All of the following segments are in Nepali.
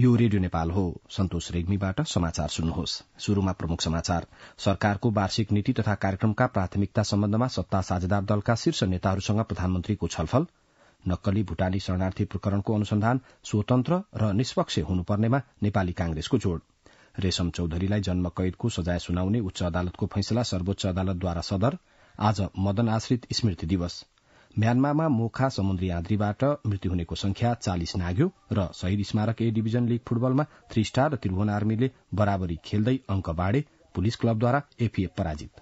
यो रेडियो नेपाल हो सन्तोष रेग्मीबाट समाचार सुन्नुहोस् शुरूमा प्रमुख समाचार सरकारको वार्षिक नीति तथा कार्यक्रमका प्राथमिकता सम्बन्धमा सत्ता साझेदार दलका शीर्ष नेताहरूसँग प्रधानमन्त्रीको छलफल नक्कली भूटानी शरणार्थी प्रकरणको अनुसन्धान स्वतन्त्र र निष्पक्ष हुनुपर्नेमा नेपाली कांग्रेसको जोड़ रेशम चौधरीलाई जन्म कैदको सजाय सुनाउने उच्च अदालतको फैसला सर्वोच्च अदालतद्वारा सदर आज मदन आश्रित स्मृति दिवस म्यानमारमा मोखा समुद्री आन्द्रीबाट मृत्यु हुनेको संख्या चालिस नाग्यो र Shahid Smarak A division league फुटबलमा थ्री स्टार र त्रिभुवन आर्मीले बराबरी खेल्दै अंक बाढे पुलिस क्लबद्वारा एफिएफ पराजित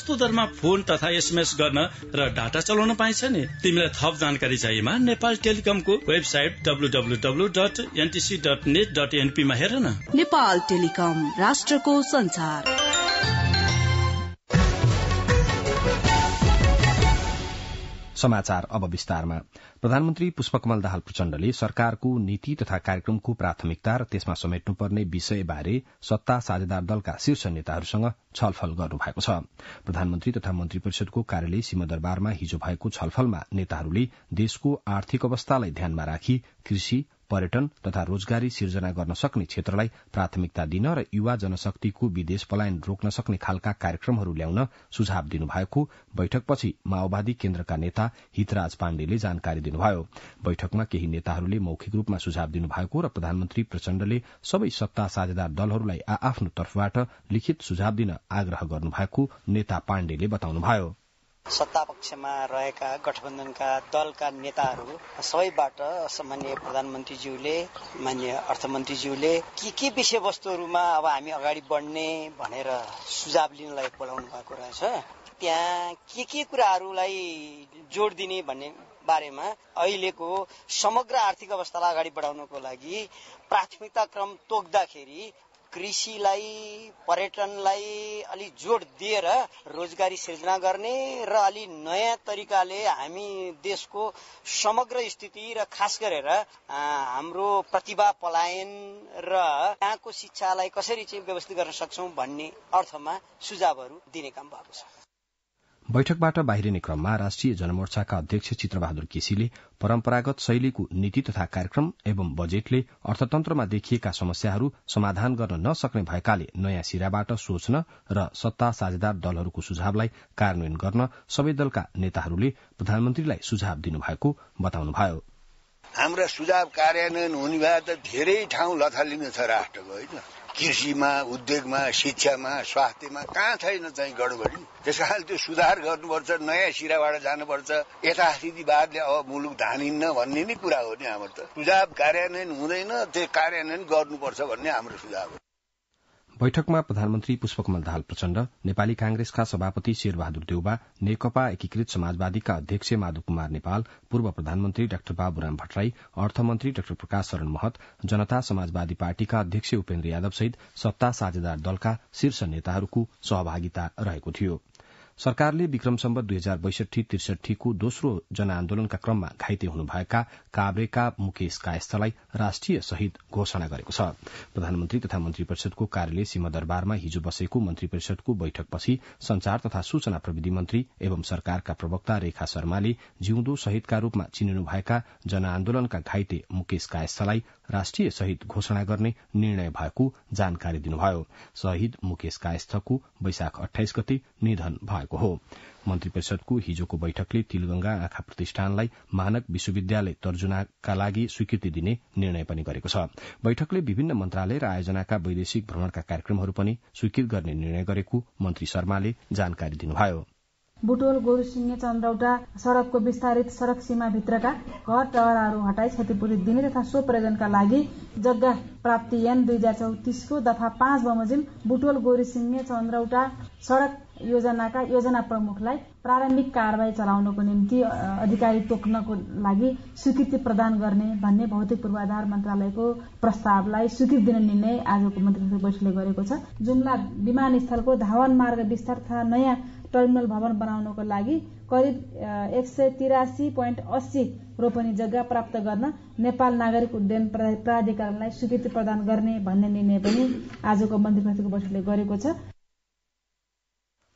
सस्तो दरमा फोन तथा एसएमएस गर्न र डाटा चलाउन पाइन्छ नि तिमीलाई थप जानकारी चाहिएमा नेपाल टेलिकमको वेबसाइट डब्लु मा हेर न नेपाल टेलिकम राष्ट्रको संसार समाचार अब विस्तारमा प्रधानमन्त्री पुष्पकमल दाहाल प्रचण्डले सरकारको नीति तथा कार्यक्रमको प्राथमिकता र त्यसमा समेट्नुपर्ने विषयबारे सत्ता साझेदार दलका शीर्ष नेताहरूसँग छलफल गर्नुभएको छ प्रधानमन्त्री तथा मन्त्री परिषदको कार्यालय सिंहदरबारमा हिजो भएको छलफलमा नेताहरूले देशको आर्थिक अवस्थालाई ध्यानमा राखी कृषि पर्यटन तथा रोजगारी सिर्जना गर्न सक्ने क्षेत्रलाई प्राथमिकता दिन र युवा जनशक्तिको विदेश पलायन रोक्न सक्ने खालका कार्यक्रमहरू ल्याउन सुझाव दिनुभएको बैठकपछि माओवादी केन्द्रका नेता हितराज पाण्डेले जानकारी दिनुभयो बैठकमा केही नेताहरूले मौखिक रूपमा सुझाव दिनुभएको र प्रधानमन्त्री प्रचण्डले सबै सत्ता साझेदार दलहरूलाई आ आफ्नो तर्फबाट लिखित सुझाव दिन आग्रह गर्नुभएको नेता पाण्डेले बताउनुभयो सत्ता पक्षमा रहेका गठबन्धनका दलका नेताहरू सबैबाट मान्य प्रधानमन्त्रीज्यूले मान्य अर्थमन्त्रीज्यूले के के विषयवस्तुहरूमा अब हामी अगाडि बढ्ने भनेर सुझाव लिनलाई बोलाउनु भएको रहेछ त्यहाँ के के कुराहरूलाई जोड दिने भन्ने बारेमा अहिलेको समग्र आर्थिक अवस्थालाई अगाडि बढाउनको लागि प्राथमिकता क्रम तोक्दाखेरि कृषिलाई पर्यटनलाई अलि जोड दिएर रोजगारी सिर्जना गर्ने र अलि नयाँ तरिकाले हामी देशको समग्र स्थिति र खास गरेर हाम्रो प्रतिभा पलायन र यहाँको शिक्षालाई कसरी चाहिँ व्यवस्थित गर्न सक्छौँ भन्ने अर्थमा सुझावहरू दिने काम भएको छ बैठकबाट बाहिरिने क्रममा राष्ट्रिय जनमोर्चाका अध्यक्ष चित्रबहादुर केसीले परम्परागत शैलीको नीति तथा कार्यक्रम एवं बजेटले अर्थतन्त्रमा देखिएका समस्याहरू समाधान गर्न नसक्ने भएकाले नयाँ सिराबाट सोच्न र सत्ता साझेदार दलहरूको सुझावलाई कार्यान्वयन गर्न सबै दलका नेताहरूले प्रधानमन्त्रीलाई सुझाव दिनुभएको बताउनुभयो हाम्रा सुझाव कार्यान्वयन हुने भए त धेरै ठाउँ लथालिनु छ राष्ट्रको होइन कृषिमा उद्योगमा शिक्षामा स्वास्थ्यमा कहाँ छैन चाहिँ गडबडी त्यस कारण त्यो सुधार गर्नुपर्छ नयाँ सिराबाट जानुपर्छ यथास्थितिवादले अब मुलुक धानिन्न भन्ने नै कुरा हो नि हाम्रो त सुझाव कार्यान्वयन हुँदैन त्यो कार्यान्वयन गर्नुपर्छ भन्ने हाम्रो सुझाव हो बैठकमा प्रधानमन्त्री पुष्पकमल दाहाल प्रचण्ड नेपाली कांग्रेसका सभापति शेरबहादुर देउबा नेकपा एकीकृत समाजवादीका अध्यक्ष माधव कुमार नेपाल पूर्व प्रधानमन्त्री डाक्टर बाबुराम भट्टराई अर्थमन्त्री डाक्टर प्रकाश शरण महत जनता समाजवादी पार्टीका अध्यक्ष उपेन्द्र यादव सहित सत्ता साझेदार दलका शीर्ष नेताहरूको सहभागिता रहेको थियो सरकारले विक्रम सम्ब दुई हजार बैसठी त्रिसठीको दोस्रो जनआन्दोलनका क्रममा घाइते हुनुभएका काभ्रेका मुकेश कायस्थलाई राष्ट्रिय शहीद घोषणा गरेको छ प्रधानमन्त्री तथा मन्त्री परिषदको कार्यालय सीमा दरबारमा हिजो बसेको मन्त्री परिषदको बैठकपछि संचार तथा सूचना प्रविधि मन्त्री एवं सरकारका प्रवक्ता रेखा शर्माले जिउँदो शहीदका रूपमा चिनिनुभएका जनआन्दोलनका घाइते मुकेश कायस्थलाई राष्ट्रिय शहीद घोषणा गर्ने निर्णय भएको जानकारी दिनुभयो शहीद मुकेश कायस्थको वैशाख अठाइस गते निधन भएको हो मन्त्री परिषदको हिजोको बैठकले तिलगंगा आँखा प्रतिष्ठानलाई मानक विश्वविद्यालय तर्जुनाका लागि स्वीकृति दिने निर्णय पनि गरेको छ बैठकले विभिन्न मन्त्रालय र आयोजनाका वैदेशिक भ्रमणका कार्यक्रमहरू पनि स्वीकृत गर्ने निर्णय गरेको मन्त्री शर्माले जानकारी दिनुभयो बुटोल गोरुसिंहे चन्द्रौटा सड़कको विस्तारित सड़क सीमाभित्रका घर टहराहरू हटाई क्षतिपूर्ति दिने तथा सो प्रयोजनका लागि जग्गा प्राप्ति एन दुई हजार चौतिसको दफा पाँच बमोजिम बुटोल गोरुसिंहे चन्द्रौटा सड़क योजनाका योजना प्रमुखलाई प्रारम्भिक कारवाही चलाउनको निम्ति अधिकारी तोक्नको लागि स्वीकृति प्रदान गर्ने भन्ने भौतिक पूर्वाधार मन्त्रालयको प्रस्तावलाई स्वीकृति दिने निर्णय आजको मन्त्री बैठकले गरेको छ जुम्ला विमानस्थलको धावन मार्ग विस्तार तथा नयाँ टर्मिनल भवन बनाउनको लागि करिब एक सय तिरासी पोइन्ट अस्सी रोपनी जग्गा प्राप्त गर्न नेपाल नागरिक उड्डयन प्राधिकरणलाई स्वीकृति प्रदान गर्ने भन्ने निर्णय पनि आजको मन्त्री परिषदको बैठकले गरेको छ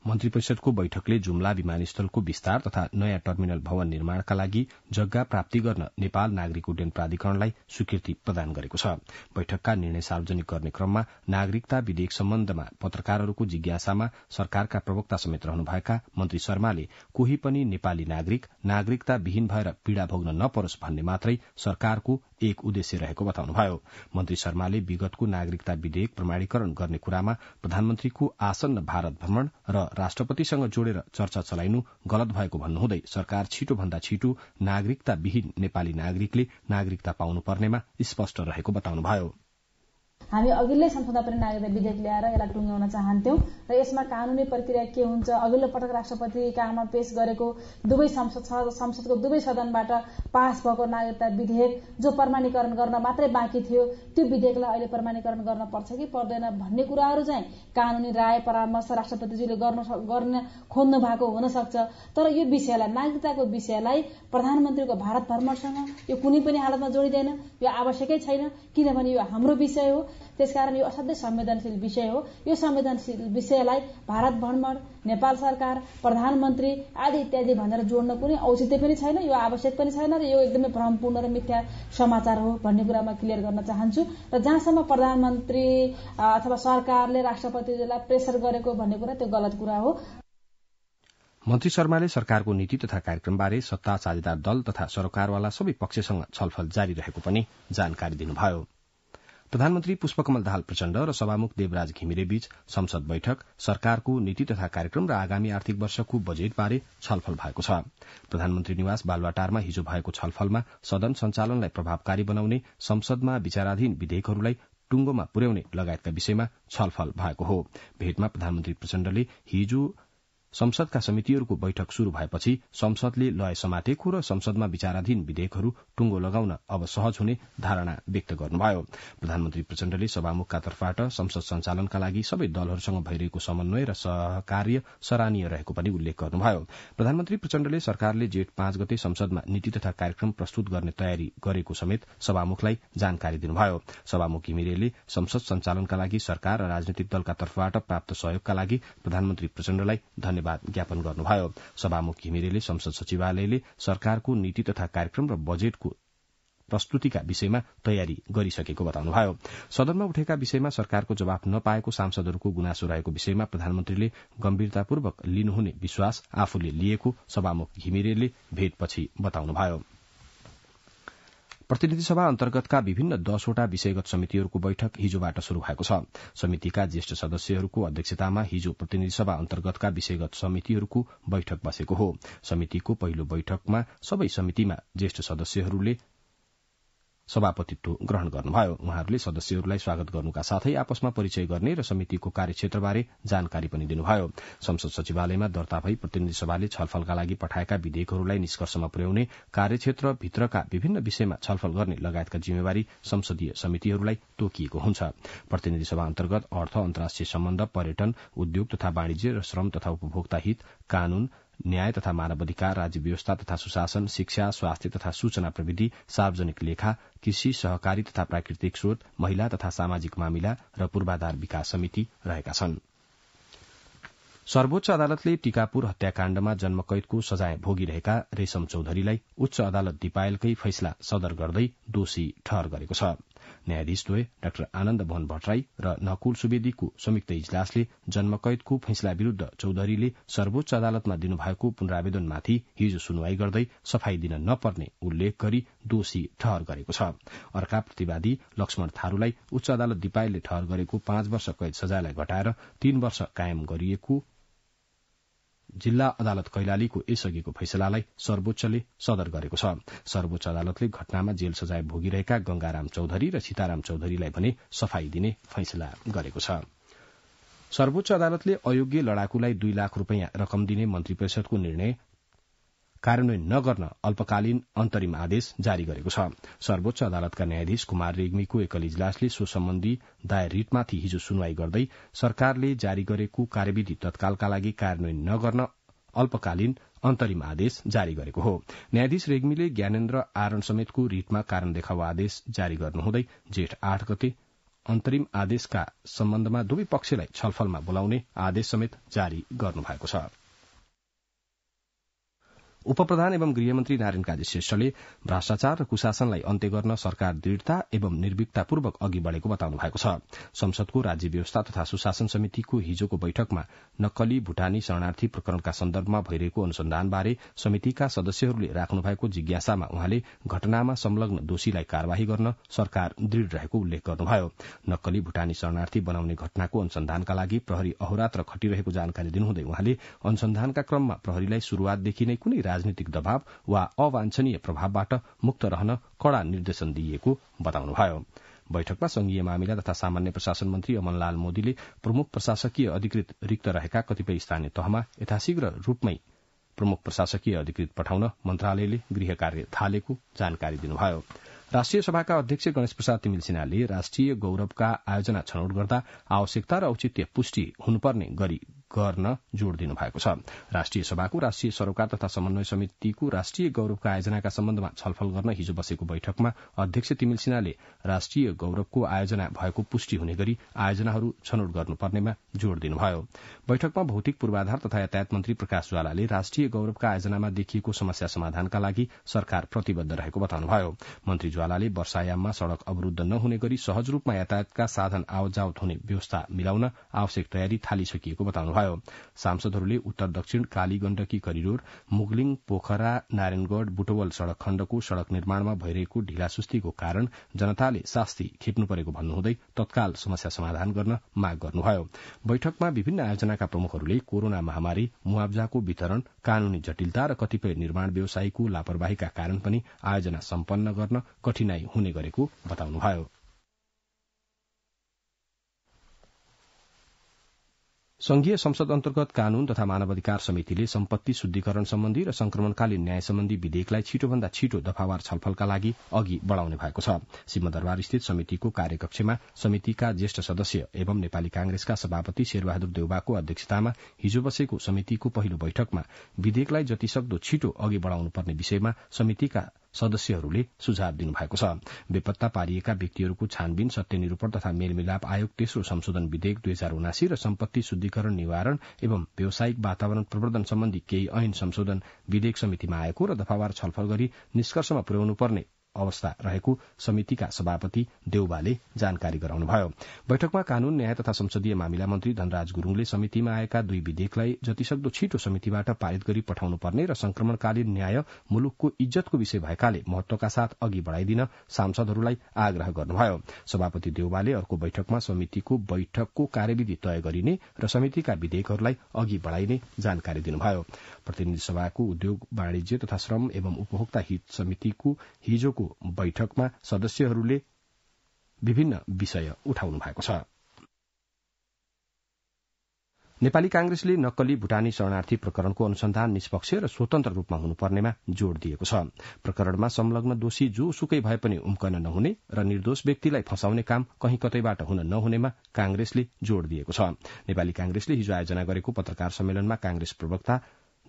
मन्त्री परिषदको बैठकले जुम्ला विमानस्थलको विस्तार तथा नयाँ टर्मिनल भवन निर्माणका लागि जग्गा प्राप्ति गर्न नेपाल नागरिक उड्डयन प्राधिकरणलाई स्वीकृति प्रदान गरेको छ बैठकका निर्णय सार्वजनिक गर्ने क्रममा नागरिकता विधेयक सम्बन्धमा पत्रकारहरूको जिज्ञासामा सरकारका प्रवक्ता समेत रहनुभएका मन्त्री शर्माले कोही पनि नेपाली नागरिक नागरिकता विहीन भएर पीड़ा भोग्न नपरोस् भन्ने मात्रै सरकारको एक उद्देश्य रहेको बताउनुभयो मन्त्री शर्माले विगतको नागरिकता विधेयक प्रमाणीकरण गर्ने कुरामा प्रधानमन्त्रीको आसन्न भारत भ्रमण र राष्ट्रपतिसँग जोडेर चर्चा चलाइनु गलत भएको भन्नुहुँदै सरकार छिटोभन्दा छिटो नागरिकता विहीन नेपाली नागरिकले नागरिकता पाउनुपर्नेमा स्पष्ट रहेको बताउनुभयो हामी अघिल्लै संसदमा पनि नागरिकता विधेयक ल्याएर यसलाई टुङ्ग्याउन चाहन्थ्यौँ र यसमा कानुनी प्रक्रिया के हुन्छ अघिल्लो पटक राष्ट्रपति कामा पेश गरेको दुवै संसद संसदको दुवै सदनबाट पास भएको नागरिकता विधेयक जो प्रमाणीकरण गर्न मात्रै बाँकी थियो त्यो विधेयकलाई अहिले प्रमाणीकरण गर्न पर्छ कि पर्दैन भन्ने कुराहरू चाहिँ कानुनी राय परामर्श राष्ट्रपतिजीले गर्न गर्न खोज्नु भएको हुनसक्छ तर यो विषयलाई नागरिकताको विषयलाई प्रधानमन्त्रीको भारत भ्रमणसँग यो कुनै पनि हालतमा जोडिँदैन यो आवश्यकै छैन किनभने यो हाम्रो विषय हो त्यसकारण यो असाध्यै संवेदनशील विषय हो यो संवेदनशील विषयलाई भारत भ्रमण नेपाल सरकार प्रधानमन्त्री आदि इत्यादि भनेर जोड्न कुनै औचित्य पनि छैन यो आवश्यक पनि छैन र यो एकदमै भ्रमपूर्ण र मिथ्या समाचार हो भन्ने कुरामा क्लियर गर्न चाहन्छु र जहाँसम्म प्रधानमन्त्री अथवा सरकारले राष्ट्रपतिलाई प्रेसर गरेको भन्ने कुरा त्यो गलत कुरा हो मन्त्री शर्माले सरकारको नीति तथा कार्यक्रमबारे सत्ता साझेदार दल तथा सरकारवाला सबै पक्षसँग छलफल जारी रहेको पनि जानकारी दिनुभयो प्रधानमन्त्री पुष्पकमल दाहाल प्रचण्ड र सभामुख देवराज घिमिरेबीच संसद बैठक सरकारको नीति तथा कार्यक्रम र आगामी आर्थिक वर्षको बजेटबारे छलफल भएको छ प्रधानमन्त्री निवास बालवाटारमा हिजो भएको छलफलमा सदन संचालनलाई प्रभावकारी बनाउने संसदमा विचाराधीन विधेयकहरूलाई टुङ्गोमा पुर्याउने लगायतका विषयमा छलफल भएको हो भेटमा प्रधानमन्त्री प्रचण्डले हिजो संसदका समितिहरूको बैठक शुरू भएपछि संसदले लय समातेको र संसदमा विचाराधीन विधेयकहरू टुङ्गो लगाउन अब सहज हुने धारणा व्यक्त गर्नुभयो प्रधानमन्त्री प्रचण्डले सभामुखका तर्फबाट संसद सञ्चालनका लागि सबै दलहरूसँग भइरहेको समन्वय र सहकार्य सराहनीय रहेको पनि उल्लेख गर्नुभयो प्रधानमन्त्री प्रचण्डले सरकारले जेठ पाँच गते संसदमा नीति तथा कार्यक्रम प्रस्तुत गर्ने तयारी गरेको समेत सभामुखलाई जानकारी दिनुभयो सभामुख घिमिरेले संसद सञ्चालनका लागि सरकार र राजनैतिक दलका तर्फबाट प्राप्त सहयोगका लागि प्रधानमन्त्री प्रचण्डलाई धन्यवाद धन्यवाद ज्ञापन गर्नुभयो सभामुख घिमिरेले संसद सचिवालयले सरकारको नीति तथा कार्यक्रम र बजेटको प्रस्तुतिका विषयमा तयारी गरिसकेको बताउनुभयो सदनमा उठेका विषयमा सरकारको जवाब नपाएको सांसदहरूको गुनासो रहेको विषयमा प्रधानमन्त्रीले गम्भीरतापूर्वक लिनुहुने विश्वास आफूले लिएको सभामुख घिमिरेले भेटपछि बताउनुभयो प्रतिनिधि सभा अन्तर्गतका विभिन्न दसवटा विषयगत समितिहरूको बैठक हिजोबाट शुरू भएको छ समितिका ज्येष्ठ सदस्यहरूको अध्यक्षतामा हिजो प्रतिनिधि सभा अन्तर्गतका विषयगत समितिहरूको बैठक बसेको हो समितिको पहिलो बैठकमा सबै समितिमा ज्येष्ठ सदस्यहरूले सभापतित्व ग्रहण गर्नुभयो उहाँहरूले सदस्यहरूलाई स्वागत गर्नुका साथै आपसमा परिचय गर्ने र समितिको कार्यक्षेत्रबारे जानकारी पनि दिनुभयो संसद सचिवालयमा दर्ता भई प्रतिनिधि सभाले छलफलका लागि पठाएका विधेयकहरूलाई निष्कर्षमा पुर्याउने कार्यक्षेत्रभित्रका विभिन्न विषयमा छलफल गर्ने लगायतका जिम्मेवारी संसदीय समितिहरूलाई तोकिएको हुन्छ प्रतिनिधि सभा अन्तर्गत अर्थ अन्तर्राष्ट्रिय सम्बन्ध पर्यटन उद्योग तथा वाणिज्य र श्रम तथा उपभोक्ता हित कानून न्याय तथा मानव अधिकार राज्य व्यवस्था तथा सुशासन शिक्षा स्वास्थ्य तथा सूचना प्रविधि सार्वजनिक लेखा कृषि सहकारी तथा प्राकृतिक स्रोत महिला तथा सामाजिक मामिला र पूर्वाधार विकास समिति रहेका छन् सर्वोच्च अदालतले टीकापुर हत्याकाण्डमा जन्मकैदको सजाय भोगिरहेका रेशम चौधरीलाई उच्च अदालत दिपायलकै फैसला सदर गर्दै दोषी ठहर गरेको छ न्यायाधीशद्वय डाक्टर आनन्द भवन भट्टराई र नकुल सुवेदीको संयुक्त इजलासले जन्मकैदको फैसला विरूद्ध चौधरीले सर्वोच्च अदालतमा दिनुभएको पुनरावेदनमाथि हिजो सुनवाई गर्दै सफाई दिन नपर्ने उल्लेख गरी दोषी ठहर गरेको छ अर्का प्रतिवादी लक्ष्मण थारूलाई उच्च अदालत दिपायलले ठहर गरेको पाँच वर्ष कैद सजायलाई घटाएर तीन वर्ष कायम गरिएको जिल्ला अदालत कैलालीको यसअघिको फैसलालाई सर्वोच्चले सदर गरेको छ सर्वोच्च अदालतले घटनामा जेल सजाय भोगिरहेका गंगाराम चौधरी र सीताराम चौधरीलाई भने सफाई दिने फैसला गरेको छ सर्वोच्च अदालतले अयोग्य लड़ाकुलाई दुई लाख रूपियाँ रकम दिने मन्त्री परिषदको निर्णय कार्यान्वयन नगर्न अल्पकालीन अन्तरिम आदेश जारी गरेको छ सर्वोच्च अदालतका न्यायाधीश कुमार रेग्मीको एकल इजलासले सो सम्बन्धी दायर रिटमाथि हिजो सुनवाई गर्दै सरकारले जारी गरेको कार्यविधि तत्कालका लागि कार्यान्वयन नगर्न अल्पकालीन अन्तरिम आदेश जारी गरेको हो न्यायाधीश रेग्मीले ज्ञानेन्द्र आरण समेतको रिटमा कारण देखाउ आदेश जारी गर्नुहुँदै जेठ आठ गते अन्तरिम आदेशका सम्बन्धमा दुवै पक्षलाई छलफलमा बोलाउने आदेश समेत जारी गर्नुभएको छ उपप्रधान एवं गृहमन्त्री नारायण काजी श्रेष्ठले भ्रष्टाचार र कुशासनलाई अन्त्य गर्न सरकार दृढ़ता एवं निर्भीकतापूर्वक अघि बढ़ेको बताउनु भएको छ संसदको राज्य व्यवस्था तथा सुशासन समितिको हिजोको बैठकमा नक्कली भूटानी शरणार्थी प्रकरणका सन्दर्भमा भइरहेको अनुसन्धानबारे समितिका सदस्यहरूले राख्नु भएको जिज्ञासामा उहाँले घटनामा संलग्न दोषीलाई कार्यवाही गर्न सरकार दृढ़ रहेको उल्लेख गर्नुभयो नक्कली भूटानी शरणार्थी बनाउने घटनाको अनुसन्धानका लागि प्रहरी अहोरात्र खटिरहेको जानकारी दिनुहुँदै उहाँले अनुसन्धानका क्रममा प्रहरीलाई शुरूआतदेखि नै कुनै राजनीतिक दबाव वा अवांछनीय प्रभावबाट मुक्त रहन कड़ा निर्देशन दिइएको बताउनुभयो बैठकमा संघीय मामिला तथा सामान्य प्रशासन मन्त्री अमनलाल मोदीले प्रमुख प्रशासकीय अधिकृत रिक्त रहेका कतिपय स्थानीय तहमा यथाशीघ्र रूपमै प्रमुख प्रशासकीय अधिकृत पठाउन मन्त्रालयले गृह कार्य थालेको जानकारी दिनुभयो राष्ट्रिय सभाका अध्यक्ष गणेश प्रसाद तिमिल सिन्हाले राष्ट्रिय गौरवका आयोजना छनौट गर्दा आवश्यकता र औचित्य पुष्टि हुनुपर्ने गरी गर्न जोड़ दिनुभएको छ राष्ट्रिय सभाको राष्ट्रिय सरोकार तथा समन्वय समितिको राष्ट्रिय गौरवको आयोजनाका सम्बन्धमा छलफल गर्न हिजो बसेको बैठकमा अध्यक्ष तिमिल सिन्हाले राष्ट्रिय गौरवको आयोजना भएको पुष्टि हुने गरी आयोजनाहरू छनौट गर्नुपर्नेमा जोड़ दिनुभयो बैठकमा भौतिक पूर्वाधार तथा यातायात मन्त्री प्रकाश ज्वालाले राष्ट्रिय गौरवका आयोजनामा देखिएको समस्या समाधानका लागि सरकार प्रतिबद्ध रहेको बताउनुभयो मन्त्री ज्वालाले वर्षायाममा सड़क अवरूद्ध नहुने गरी सहज रूपमा यातायातका साधन आवत हुने व्यवस्था मिलाउन आवश्यक तयारी थालिसकिएको बताउनुभयो बतायो सांसदहरूले उत्तर दक्षिण काली गण्डकी करिडोर मुगलिङ पोखरा नारायणगढ़ बुटवल सड़क खण्डको सड़क निर्माणमा भइरहेको ढिलासुस्तीको कारण जनताले शास्ति खेप्नु परेको भन्नुहुँदै तत्काल समस्या समाधान गर्न माग गर्नुभयो बैठकमा विभिन्न आयोजनाका प्रमुखहरूले कोरोना महामारी मुआवजाको वितरण कानूनी जटिलता र कतिपय निर्माण व्यवसायीको लापरवाहीका कारण पनि आयोजना सम्पन्न गर्न कठिनाई हुने गरेको बताउनुभयो संघीय संसद अन्तर्गत कानून तथा मानवाधिकार समितिले सम्पत्ति शुद्धिकरण सम्बन्धी र संक्रमणकालीन न्याय सम्बन्धी विधेयकलाई छिटोभन्दा छिटो दफावार छलफलका लागि अघि बढ़ाउने भएको छ सिंहदरबार समितिको कार्यकक्षमा समितिका ज्येष्ठ सदस्य एवं नेपाली कांग्रेसका सभापति शेरबहादुर देउबाको अध्यक्षतामा हिजो बसेको समितिको पहिलो बैठकमा विधेयकलाई जतिसक्दो छिटो अघि बढ़ाउनु पर्ने विषयमा समितिका सदस्यहरूले सुझाव दिनुभएको छ बेपत्ता पारिएका व्यक्तिहरूको छानबिन सत्यनिरूपण तथा मेलमिलाप आयोग तेस्रो संशोधन विधेयक दुई हजार उनासी र सम्पत्ति शुद्धिकरण निवारण एवं व्यावसायिक वातावरण प्रवर्धन सम्बन्धी केही ऐन संशोधन विधेयक समितिमा आएको र दफावार छलफल गरी निष्कर्षमा पुर्याउनु पर्ने अवस्था रहेको समितिका सभापति देउबाले जानकारी गराउनुभयो बैठकमा कानून न्याय तथा संसदीय मामिला मन्त्री धनराज गुरूङले समितिमा आएका दुई विधेयकलाई जतिसक्दो छिटो समितिबाट पारित गरी पठाउनु पर्ने र संक्रमणकालीन न्याय मुलुकको इज्जतको विषय भएकाले महत्वका साथ अघि बढ़ाइदिन सांसदहरूलाई आग्रह गर्नुभयो सभापति देउबाले अर्को बैठकमा समितिको बैठकको कार्यविधि तय गरिने र समितिका विधेयकहरूलाई अघि बढ़ाइने जानकारी दिनुभयो प्रतिनिधि सभाको उद्योग वाणिज्य तथा श्रम एवं उपभोक्ता हित समितिको हिजोको बैठकमा सदस्यहरूले विभिन्न विषय उठाउनु भएको छ नेपाली कांग्रेसले नक्कली भूटानी शरणार्थी प्रकरणको अनुसन्धान निष्पक्ष र स्वतन्त्र रूपमा हुनुपर्नेमा जोड़ दिएको छ प्रकरणमा संलग्न दोषी जोसुकै भए पनि उम्कन नहुने र निर्दोष व्यक्तिलाई फसाउने काम कहीँ कतैबाट हुन नहुनेमा कांग्रेसले जोड़ दिएको छ नेपाली कांग्रेसले हिजो आयोजना गरेको पत्रकार सम्मेलनमा कांग्रेस प्रवक्ता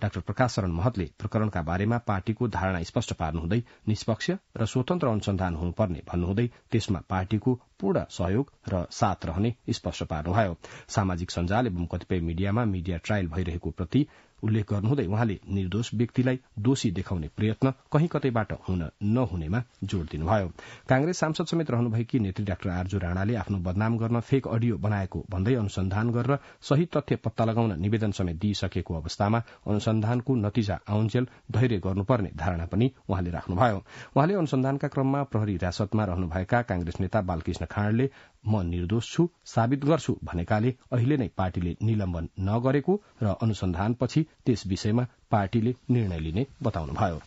डाक्टर प्रकाश शरण महतले प्रकरणका बारेमा पार्टीको धारणा स्पष्ट पार्नुहुँदै निष्पक्ष र स्वतन्त्र अनुसन्धान हुनुपर्ने भन्नुहुँदै त्यसमा पार्टीको पूर्ण सहयोग र साथ रहने स्पष्ट पार्नुभयो सामाजिक सञ्जाल एवं कतिपय मीडियामा मीडिया ट्रायल भइरहेको प्रति उल्लेख गर्नुहुँदै उहाँले निर्दोष व्यक्तिलाई दोषी देखाउने प्रयत्न कहीँ कतैबाट हुन नहुनेमा जोड़ दिनुभयो कांग्रेस सांसद समेत रहनुभएकी नेत्री डाक्टर आर्जू राणाले आफ्नो बदनाम गर्न फेक अडियो बनाएको भन्दै अनुसन्धान गरेर सही तथ्य पत्ता लगाउन निवेदन समेत दिइसकेको अवस्थामा अनुसन्धानको नतिजा आउन्जेल धैर्य गर्नुपर्ने धारणा पनि उहाँले राख्नुभयो उहाँले अनुसन्धानका क्रममा प्रहरी हिरासतमा रहनुभएका कांग्रेस नेता बालकृष्ण खाँडले म निर्दोष छु साबित गर्छु भनेकाले अहिले नै पार्टीले निलम्बन नगरेको र अनुसन्धानपछि त्यस विषयमा पार्टीले निर्णय लिने बताउनुभयो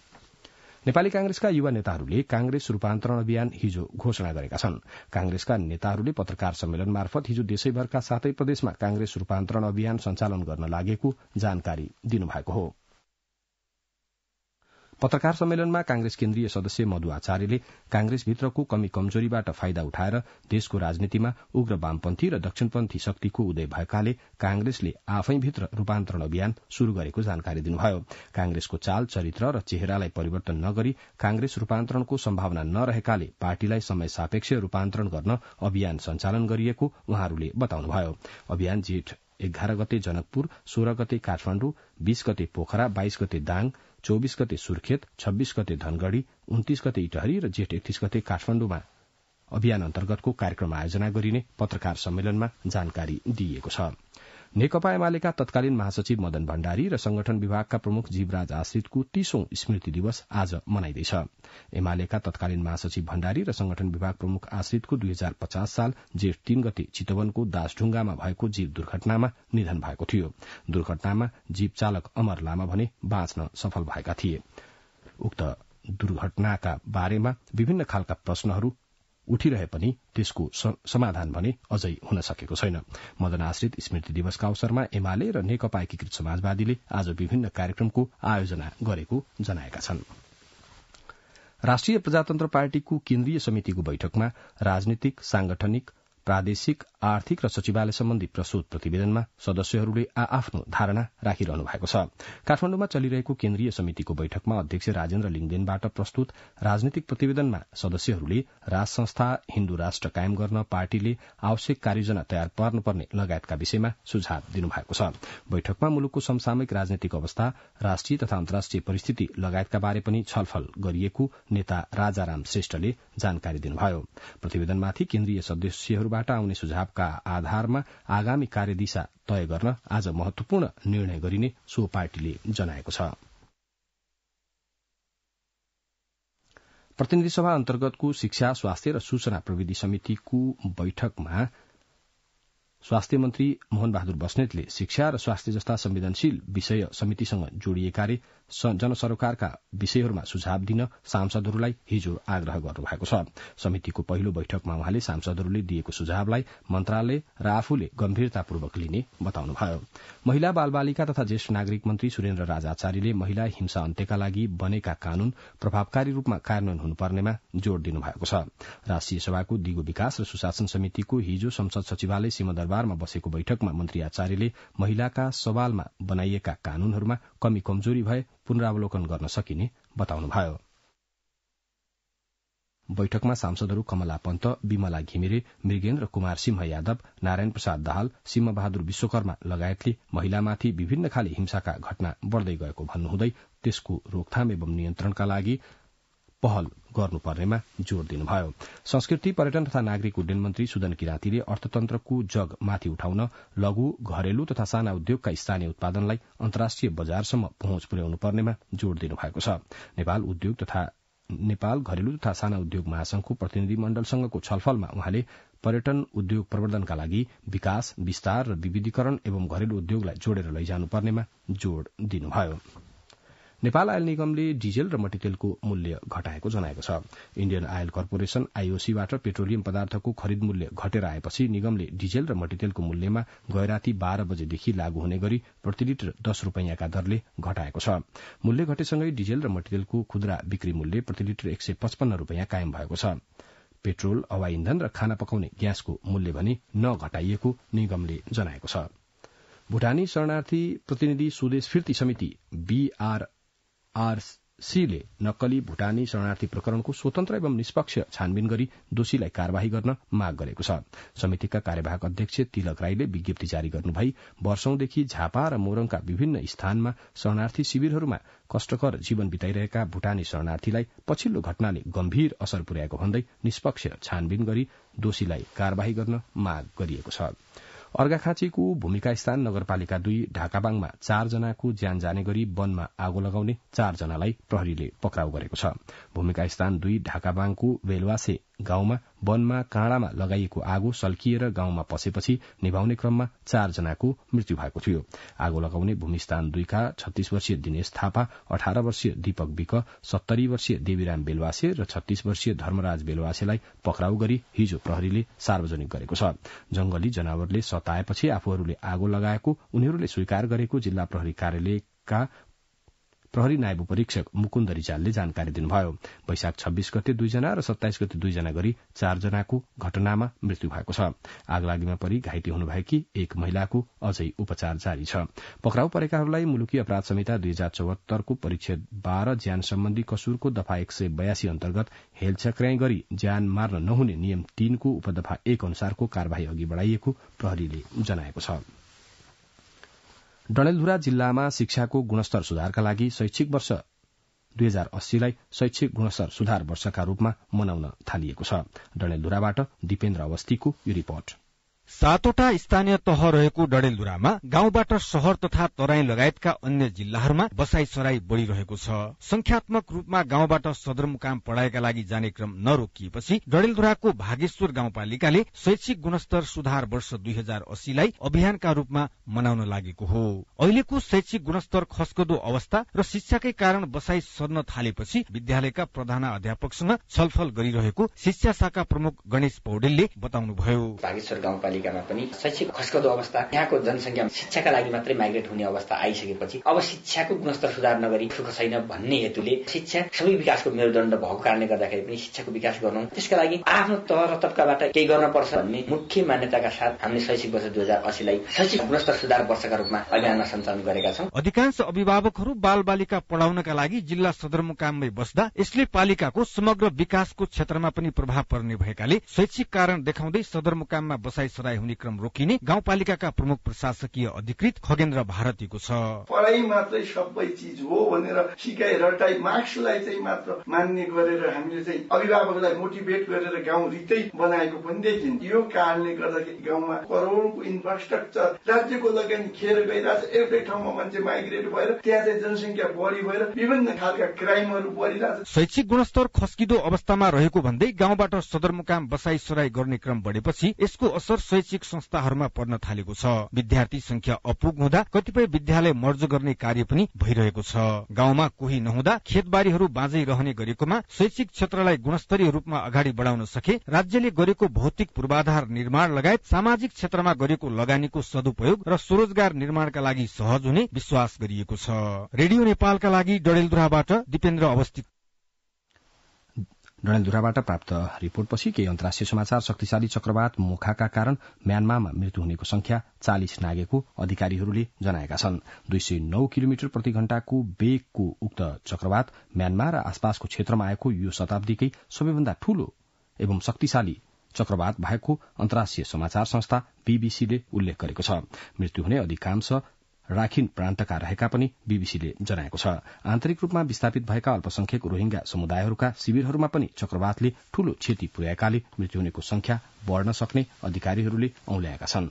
नेपाली कांग्रेसका युवा नेताहरूले कांग्रेस रूपान्तरण अभियान हिजो घोषणा गरेका छन् कांग्रेसका नेताहरूले पत्रकार सम्मेलन मार्फत हिजो देशैभरका सातै प्रदेशमा कांग्रेस रूपान्तरण अभियान सञ्चालन गर्न लागेको जानकारी दिनुभएको हो पत्रकार सम्मेलनमा कांग्रेस केन्द्रीय सदस्य मधु आचार्यले कांग्रेसभित्रको कमी कमजोरीबाट फाइदा उठाएर देशको राजनीतिमा उग्र वामपन्थी र दक्षिणपन्थी शक्तिको उदय भएकाले कांग्रेसले आफैभित्र रूपान्तरण अभियान शुरू गरेको जानकारी दिनुभयो कांग्रेसको चाल चरित्र र चेहरालाई परिवर्तन नगरी कांग्रेस रूपान्तरणको सम्भावना नरहेकाले पार्टीलाई समय सापेक्ष रूपान्तरण गर्न अभियान सञ्चालन गरिएको उहाँहरूले बताउनुभयो अभियान जेठ एघार गते जनकपुर सोह्र गते काठमाण्डु बीस गते पोखरा बाइस गते दाङ चौबिस गते सुर्खेत छब्बीस गते धनगढ़ी उन्तिस गते इटहरी र जेठ एकतीस गते काठमाण्डुमा अभियान अन्तर्गतको कार्यक्रम आयोजना गरिने पत्रकार सम्मेलनमा जानकारी दिइएको छ नेकपा एमालेका तत्कालीन महासचिव मदन भण्डारी र संगठन विभागका प्रमुख जीवराज आश्रितको तीसौं स्मृति दिवस आज मनाइँदैछ एमालेका तत्कालीन महासचिव भण्डारी र संगठन विभाग प्रमुख आश्रितको दुई हजार पचास साल जेठ तीन गते चितवनको दासढुङ्गामा भएको जीव दुर्घटनामा निधन भएको थियो दुर्घटनामा जीव चालक अमर लामा भने बाँच्न सफल भएका थिए उक्त दुर्घटनाका बारेमा विभिन्न खालका प्रश्नहरू उठिरहे पनि त्यसको समाधान भने अझै हुन सकेको छैन मदन आश्रित स्मृति दिवसका अवसरमा एमाले र नेकपा एकीकृत समाजवादीले आज विभिन्न कार्यक्रमको आयोजना गरेको जनाएका छन् राष्ट्रिय प्रजातन्त्र पार्टीको केन्द्रीय समितिको बैठकमा राजनीतिक सांगठनिक प्रादेशिक आर्थिक र सचिवालय सम्बन्धी प्रस्तुत प्रतिवेदनमा सदस्यहरूले आ आफ्नो धारणा राखिरहनु भएको छ काठमाडौँमा चलिरहेको केन्द्रीय समितिको बैठकमा अध्यक्ष राजेन्द्र लिङदेनबाट प्रस्तुत राजनीतिक प्रतिवेदनमा सदस्यहरूले राज संस्था हिन्दू राष्ट्र कायम गर्न पार्टीले आवश्यक कार्ययोजना तयार पार्नुपर्ने लगायतका विषयमा सुझाव दिनुभएको छ बैठकमा मुलुकको समसामयिक राजनैतिक अवस्था राष्ट्रिय तथा अन्तर्राष्ट्रिय परिस्थिति लगायतका बारे पनि छलफल गरिएको नेता राजाराम श्रेष्ठले जानकारी दिनुभयो प्रतिवेदनमाथि केन्द्रीय सदस्यहरूबाट सरकारबाट आउने सुझावका आधारमा आगामी कार्यदिशा तय गर्न आज महत्वपूर्ण निर्णय गरिने सो पार्टीले जनाएको छ प्रतिनिधि सभा अन्तर्गतको शिक्षा स्वास्थ्य र सूचना प्रविधि समितिको बैठकमा स्वास्थ्य मन्त्री मोहन बहादुर बस्नेतले शिक्षा र स्वास्थ्य जस्ता संवेदनशील विषय समितिसँग जोडिएकाले जनसरोकारका विषयहरूमा सुझाव दिन सांसदहरूलाई हिजो आग्रह गर्नुभएको छ समितिको पहिलो बैठकमा उहाँले सांसदहरूले दिएको सुझावलाई मन्त्रालय र आफूले गम्भीरतापूर्वक लिने बताउनुभयो महिला बाल बालिका तथा ज्येष्ठ नागरिक मन्त्री सुरेन्द्र राजाचार्यले महिला हिंसा अन्त्यका लागि बनेका कानून प्रभावकारी रूपमा कार्यान्वयन हुनुपर्नेमा जोड़ दिनुभएको छ राष्ट्रिय सभाको दिगो विकास र सुशासन समितिको हिजो संसद सचिवालय सीमा दरबारमा बसेको बैठकमा मन्त्री आचार्यले महिलाका सवालमा बनाइएका कानूनहरूमा कमी कमजोरी भए पुनरावलोकन गर्न सकिने बताउनुभयो बैठकमा सांसदहरू कमला पन्त विमला घिमिरे मृगेन्द्र कुमार सिंह यादव नारायण प्रसाद दाहाल सिंहबहादुर विश्वकर्मा लगायतले महिलामाथि विभिन्न खाले हिंसाका घटना बढ़दै गएको भन्नुहुँदै त्यसको रोकथाम एवं नियन्त्रणका लागि पहल गर्नुपर्नेमा जोड़ दिनुभयो संस्कृति पर्यटन तथा नागरिक उड्डयन मन्त्री सुदन किराँतीले अर्थतन्त्रको जग माथि उठाउन लघु घरेलु तथा साना उद्योगका स्थानीय उत्पादनलाई अन्तर्राष्ट्रिय बजारसम्म पहुँच पुर्याउनु पर्नेमा जोड़ दिनुभएको छ नेपाल उद्योग तथा नेपाल घरेलु तथा साना उद्योग महासंघको प्रतिनिधि मण्डलसँगको छलफलमा उहाँले पर्यटन उद्योग प्रवर्धनका लागि विकास विस्तार र विविधीकरण एवं घरेलु उद्योगलाई जोडेर लैजानुपर्नेमा जोड़ दिनुभयो नेपाल आयल निगमले डिजेल र मटितेलको मूल्य घटाएको जनाएको छ इण्डियन आयल कर्पोरेशन आईओसीबाट पेट्रोलियम पदार्थको खरिद मूल्य घटेर आएपछि निगमले डिजेल र मटितेलको मूल्यमा गैराती बाह्र बजेदेखि लागू हुने गरी प्रतिलिटर दस रूपियाँका दरले घटाएको छ मूल्य घटेसँगै डिजेल र मटितेलको खुद्रा बिक्री मूल्य प्रतिलिटर एक सय पचपन्न रूपियाँ कायम भएको छ पेट्रोल हवाई इन्धन र खाना पकाउने ग्यासको मूल्य भने नघटाइएको निगमले जनाएको छ भूटानी शरणार्थी प्रतिनिधि सुदेश फिर्ती समिति बीआर आर सीले नक्कली भूटानी शरणार्थी प्रकरणको स्वतन्त्र एवं निष्पक्ष छानबिन गरी दोषीलाई कार्यवाही गर्न माग गरेको छ समितिका कार्यवाहक अध्यक्ष तिलक राईले विज्ञप्ति जारी गर्नुभई वर्षौंदेखि झापा र मोरङका विभिन्न स्थानमा शरणार्थी शिविरहरूमा कष्टकर जीवन बिताइरहेका भूटानी शरणार्थीलाई पछिल्लो घटनाले गम्भीर असर पुर्याएको भन्दै निष्पक्ष छानबिन गरी दोषीलाई कार्यवाही गर्न माग गरिएको छ अर्घाखाँचीको भूमिका स्थान नगरपालिका दुई ढाकाबाङमा चारजनाको ज्यान जाने गरी वनमा आगो लगाउने चारजनालाई प्रहरीले पक्राउ गरेको छ भूमिका स्थान दुई ढाकाबाङको बेलवासे गाउँमा वनमा काँडामा लगाइएको आगो सल्किएर गाउँमा पसेपछि निभाउने क्रममा चारजनाको मृत्यु भएको थियो आगो लगाउने भूमिस्थान दुईका छत्तीस वर्षीय दिनेश थापा अठार वर्षीय दीपक विक सत्तरी वर्षीय देवीराम बेलवासे र छत्तीस वर्षीय धर्मराज बेलवासेलाई पक्राउ गरी हिजो प्रहरीले सार्वजनिक गरेको छ जंगली जनावरले सताएपछि आफूहरूले आगो लगाएको उनीहरूले स्वीकार गरेको जिल्ला प्रहरी कार्यालयका प्रहरी नायब परीक्षक मुकुन्द रिजालले जानकारी दिनुभयो वैशाख छब्बीस गते दुईजना र सत्ताइस गते दुईजना गरी चारजनाको घटनामा मृत्यु भएको छ आगलागीमा परि घाइते हुनुभएकी एक महिलाको अझै उपचार जारी छ पक्राउ परेकाहरूलाई मुलुकी अपराध संहिता दुई हजार चौहत्तरको परिच्छेद बाह्र ज्यान सम्बन्धी कसुरको दफा एक सय बयासी अन्तर्गत हेलचक्र्याई गरी ज्यान मार्न नहुने नियम तीनको उपदफा एक अनुसारको कार्यवाही अघि बढ़ाइएको प्रहरीले जनाएको छ डडेलधुरा जिल्लामा शिक्षाको गुणस्तर सुधारका लागि शैक्षिक वर्ष दुई हजार अस्सीलाई शैक्षिक गुणस्तर सुधार वर्षका रूपमा मनाउन थालिएको छ डडेलधुराबाट दिपेन्द्र अवस्थीको यो रिपोर्ट सातवटा स्थानीय तह रहेको डडेलधुरामा गाउँबाट शहर तथा तराई लगायतका अन्य जिल्लाहरूमा बसाई सराई बढ़िरहेको छ संख्यात्मक रूपमा गाउँबाट सदरमुकाम पढ़ाइका लागि जाने क्रम नरोकिएपछि डडेलधुराको भागेश्वर गाउँपालिकाले शैक्षिक गुणस्तर सुधार वर्ष दुई हजार अस्सीलाई अभियानका रूपमा मनाउन लागेको हो अहिलेको शैक्षिक गुणस्तर खस्कदो अवस्था र शिक्षाकै कारण बसाई सर्न थालेपछि विद्यालयका प्रधान अध्यापकसँग छलफल गरिरहेको शिक्षा शाखा प्रमुख गणेश पौडेलले बताउनुभयो अमेरिकामा पनि शैक्षिक खस्कदो अवस्था यहाँको जनसङ्ख्या शिक्षाका लागि मात्रै माइग्रेट हुने अवस्था आइसकेपछि अब शिक्षाको गुणस्तर सुधार नगरी सुख छैन भन्ने हेतुले शिक्षा सबै विकासको मेरुदण्ड भएको कारणले गर्दाखेरि पनि शिक्षाको विकास गर्नु त्यसका लागि आफ्नो तह र तबकाबाट केही गर्न पर्छ भन्ने मुख्य मान्यताका साथ हामीले शैक्षिक वर्ष दुई हजार अस्सीलाई शैक्षिक गुणस्तर सुधार वर्षका रूपमा अभियान सञ्चालन गरेका छौँ अधिकांश अभिभावकहरू बाल बालिका पढाउनका लागि जिल्ला सदरमुकाममै बस्दा यसले पालिकाको समग्र विकासको क्षेत्रमा पनि प्रभाव पर्ने भएकाले शैक्षिक कारण देखाउँदै सदरमुकाममा बसाइ कार्य हुने क्रम रोकिने गाउँपालिकाका प्रमुख प्रशासकीय अधिकृत खगेन्द्र भारतीको छ पढाइ मात्रै सबै चिज हो भनेर सिकाइ रटाइ मार्क्सलाई चाहिँ मात्र मान्ने गरेर हामीले चाहिँ अभिभावकलाई मोटिभेट गरेर गाउँ रितै बनाएको पनि देखिन् यो कारणले गर्दाखेरि गाउँमा करोडको इन्फ्रास्ट्रक्चर राज्यको लगानी खेर गइरहेछ एउटै ठाउँमा मान्छे माइग्रेट भएर त्यहाँ चाहिँ जनसङ्ख्या बढी भएर विभिन्न खालका क्राइमहरू बढिरहेछ शैक्षिक गुणस्तर खस्किदो अवस्थामा रहेको भन्दै गाउँबाट सदरमुकाम बसाई सराई गर्ने क्रम बढेपछि यसको असर शैक्षिक संस्थाहरूमा पढ्न थालेको छ विद्यार्थी संख्या अपुग हुँदा कतिपय विद्यालय मर्ज गर्ने कार्य पनि भइरहेको छ गाउँमा कोही नहुँदा खेतबारीहरू बाँझै रहने गरेकोमा शैक्षिक क्षेत्रलाई गुणस्तरीय रूपमा अगाडि बढाउन सके राज्यले गरेको भौतिक पूर्वाधार निर्माण लगायत सामाजिक क्षेत्रमा गरेको लगानीको सदुपयोग र स्वरोजगार निर्माणका लागि सहज हुने विश्वास गरिएको छ रेडियो नेपालका लागि डडेलधुराबाट दिपेन्द्र अवस्थित डडेलधुराबाट प्राप्त रिपोर्टपछि केही अन्तर्राष्ट्रिय समाचार शक्तिशाली चक्रवात मोखाका कारण म्यानमारमा मृत्यु हुनेको संख्या चालिस नागेको अधिकारीहरूले जनाएका छन् दुई सय नौ किलोमिटर प्रति घण्टाको वेगको उक्त चक्रवात म्यानमार र आसपासको क्षेत्रमा आएको यो शताब्दीकै सबैभन्दा ठूलो एवं शक्तिशाली चक्रवात भएको अन्तर्राष्ट्रिय समाचार संस्था बीबीसीले उल्लेख गरेको छ मृत्यु हुने अधिकांश राखिन प्रान्तका रहेका पनि बीबीसीले जनाएको छ आन्तरिक रूपमा विस्थापित भएका अल्पसंख्यक रोहिंग्या समुदायहरूका शिविरहरूमा पनि चक्रवातले ठूलो क्षति पुर्याएकाले मृत्यु हुनेको संख्या बढ़न सक्ने अधिकारीहरूले औल्याएका छन्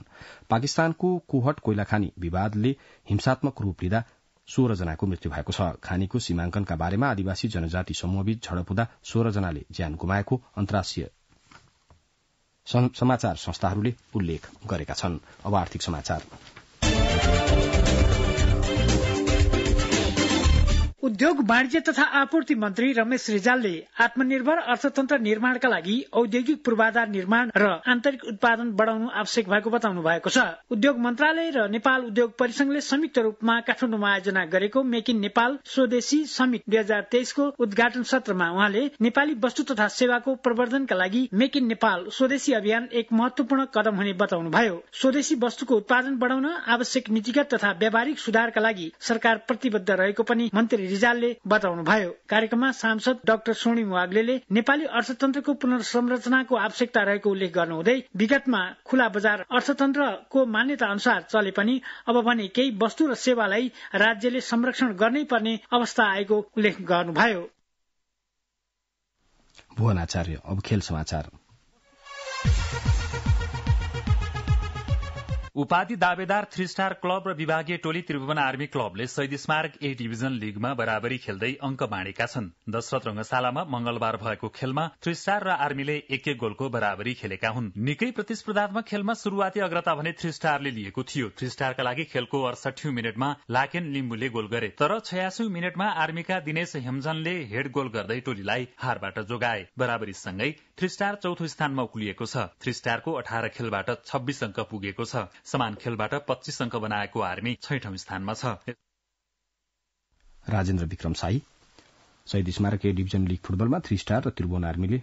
पाकिस्तानको कोहट कोइलाखानी विवादले हिंसात्मक रूप लिँदा सोह्र जनाको मृत्यु भएको छ खानीको सीमांकनका बारेमा आदिवासी जनजाति समूहबीच झडप हुँदा सोह्र जनाले ज्यान गुमाएको अन्तर्राष्ट्रिय समाचार संस्थाहरूले उल्लेख गरेका छन् उद्योग वाणिज्य तथा आपूर्ति मन्त्री रमेश रिजालले आत्मनिर्भर अर्थतन्त्र निर्माणका लागि औद्योगिक पूर्वाधार निर्माण र आन्तरिक उत्पादन बढाउनु आवश्यक भएको बताउनु भएको छ उद्योग मन्त्रालय र नेपाल उद्योग परिसंघले संयुक्त रूपमा काठमाडौँमा आयोजना गरेको मेक इन नेपाल स्वदेशी समिट दुई हजार तेइसको उद्घाटन सत्रमा उहाँले नेपाली वस्तु तथा सेवाको प्रवर्धनका लागि मेक इन नेपाल स्वदेशी अभियान एक महत्वपूर्ण कदम हुने बताउनुभयो स्वदेशी वस्तुको उत्पादन बढाउन आवश्यक नीतिगत तथा व्यावहारिक सुधारका लागि सरकार प्रतिबद्ध रहेको पनि मन्त्री रिजालले भयो कार्यक्रममा सांसद डाक्टर सोनिङ वाग्ले नेपाली अर्थतन्त्रको पुनर्संरचनाको आवश्यकता रहेको उल्लेख गर्नुहुँदै विगतमा खुला बजार अर्थतन्त्रको मान्यता अनुसार चले पनि अब भने केही वस्तु र सेवालाई राज्यले संरक्षण गर्नै पर्ने अवस्था आएको उल्लेख गर्नुभयो उपाधि दावेदार थ्री स्टार क्लब र विभागीय टोली त्रिभुवन आर्मी क्लबले शहीद स्मारक ए डिभिजन लीगमा बराबरी खेल्दै अंक बाँडेका छन् दशरथ रंगशालामा मंगलबार भएको खेलमा थ्री स्टार र आर्मीले एक एक गोलको बराबरी खेलेका हुन् निकै प्रतिस्पर्धात्मक खेलमा शुरूआती अग्रता भने थ्री स्टारले लिएको थियो थ्री स्टारका लागि खेलको अडसठी मिनटमा लाकेन लिम्बुले गोल गरे तर छयासी मिनटमा आर्मीका दिनेश हेमजनले हेड गोल गर्दै टोलीलाई हारबाट जोगाए बराबरीसँगै थ्री स्टार चौथो स्थानमा उक्लिएको छ थ्री स्टारको अठार खेलबाट छब्बीस अङ्क पुगेको छ समान खेलबाट पच्चीस अङ्क बनाएको आर्मी छैठौं स्थानमा छ राजेन्द्र विक्रम साई शहीद स्मारक डिभिजन लीग फुटबलमा थ्री स्टार र त्रिभुवन आर्मीले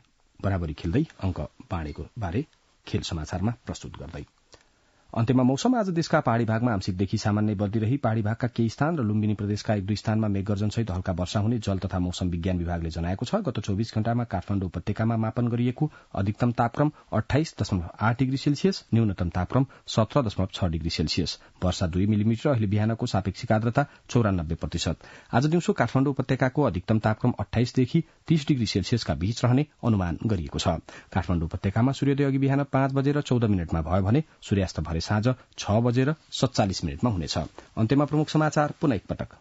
बराबरी खेल्दै अङ्क बाँडेको बारे खेल समाचारमा प्रस्तुत गर्दै अन्त्यमा मौसम आज देशका पहाड़ी भागमा आंशिकदेखि सामान्य बदली पहाड़ी भागका केही स्थान र लुम्बिनी प्रदेशका एक दुई स्थानमा मेघगर्जनसहित हल्का वर्षा हुने जल तथा मौसम विज्ञान विभागले जनाएको छ गत चौविस घण्टामा काठमाडौँ उपत्यकामा मापन गरिएको अधिकतम तापक्रम अठाइस दशमलव आठ डिग्री सेल्सियस न्यूनतम तापक्रम सत्र दशमलव छ डिग्री सेल्सियस वर्षा दुई मिलिमिटर अहिले बिहानको सापेक्षिक आर्द्रता चौरानब्बे प्रतिशत आज दिउँसो काठमाडौँ उपत्यकाको अधिकतम तापक्रम अठाइसदेखि तीस डिग्री सेल्सियसका बीच रहने अनुमान गरिएको छ काठमाडौँ उपत्यकामा सूर्योदय अघि बिहान पाँच बजेर चौध मिनटमा भयो भने सूर्यास्त भरे साँझ छ बजेर सत्तालिस मिनटमा हुनेछ अन्त्यमा प्रमुख समाचार पुनः एकपटक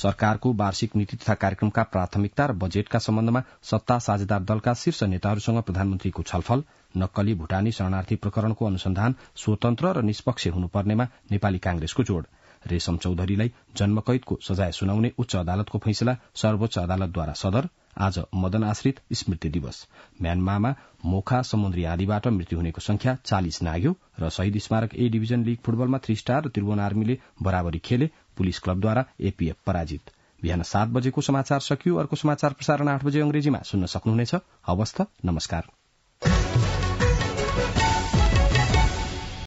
सरकारको वार्षिक नीति तथा कार्यक्रमका प्राथमिकता र बजेटका सम्बन्धमा सत्ता साझेदार दलका शीर्ष नेताहरूसँग प्रधानमन्त्रीको छलफल नक्कली भूटानी शरणार्थी प्रकरणको अनुसन्धान स्वतन्त्र र निष्पक्ष हुनुपर्नेमा नेपाली कांग्रेसको जोड़ रेशम चौधरीलाई जन्मकैदको सजाय सुनाउने उच्च अदालतको फैसला सर्वोच्च अदालतद्वारा सदर आज मदन आश्रित स्मृति दिवस म्यानमामा मोखा समुद्री आदिबाट मृत्यु हुनेको संख्या चालिस नाग्यो र Shahid Smarak A division league फुटबलमा थ्री स्टार र त्रिभुवन आर्मीले बराबरी खेले पुलिस क्लबद्वारा एपीएफ पराजित बिहान सात बजेको समाचार सकियो अर्को समाचार प्रसारण आठ बजे अंग्रेजीमा सुन्न सक्नुहुनेछ नमस्कार